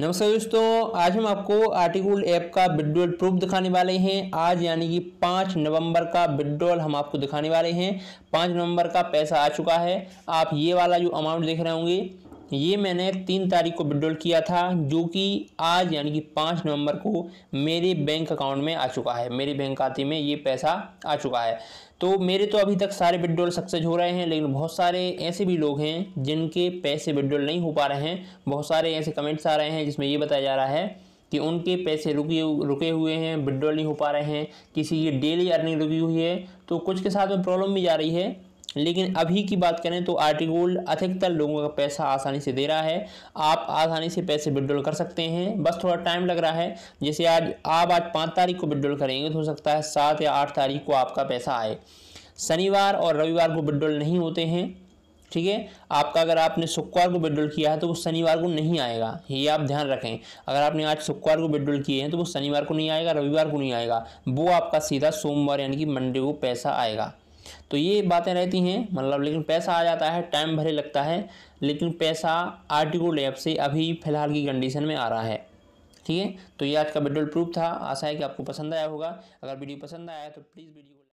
नमस्कार दोस्तों आज हम आपको आर्टिकल ऐप का विड्रोल प्रूफ दिखाने वाले हैं आज यानी कि पाँच नवंबर का विड्रोल हम आपको दिखाने वाले हैं पाँच नवंबर का पैसा आ चुका है आप ये वाला जो अमाउंट देख रहे होंगे ये मैंने तीन तारीख को विड्रॉल किया था जो कि आज यानी कि पाँच नवंबर को मेरे बैंक अकाउंट में आ चुका है मेरे बैंक खाते में ये पैसा आ चुका है तो मेरे तो अभी तक सारे विड्रॉल सक्सेस हो रहे हैं लेकिन बहुत सारे ऐसे भी लोग हैं जिनके पैसे विड्रॉल नहीं हो पा रहे हैं बहुत सारे ऐसे कमेंट्स आ रहे हैं जिसमें ये बताया जा रहा है कि उनके पैसे रुके रुके हुए हैं विड्रॉल नहीं हो पा रहे हैं किसी की डेली अर्निंग रुकी हुई है तो कुछ के साथ में प्रॉब्लम भी जा रही है लेकिन अभी की बात करें तो आर गोल्ड अधिकतर लोगों का पैसा आसानी से दे रहा है आप आसानी से पैसे विड्रॉल कर सकते हैं बस थोड़ा टाइम लग रहा है जैसे आज आप आज पाँच तारीख को विड्रॉल करेंगे तो हो सकता है सात या आठ तारीख को आपका पैसा आए शनिवार और रविवार को विड्रॉल नहीं होते हैं ठीक है आपका अगर आपने शुक्रवार को विड्रॉल किया है तो वो शनिवार को नहीं आएगा ये आप ध्यान रखें अगर आपने आज शुक्रवार को विड्रॉल किए हैं तो वो शनिवार को नहीं आएगा रविवार को नहीं आएगा वो आपका सीधा सोमवार यानी कि मंडे को पैसा आएगा तो ये बातें रहती हैं मतलब लेकिन पैसा आ जाता है टाइम भरे लगता है लेकिन पैसा आर्टिकल ऐप से अभी फ़िलहाल की कंडीशन में आ रहा है ठीक है तो ये आज का विड्रोल प्रूफ था आशा है कि आपको पसंद आया होगा अगर वीडियो पसंद आया तो प्लीज़ वीडियो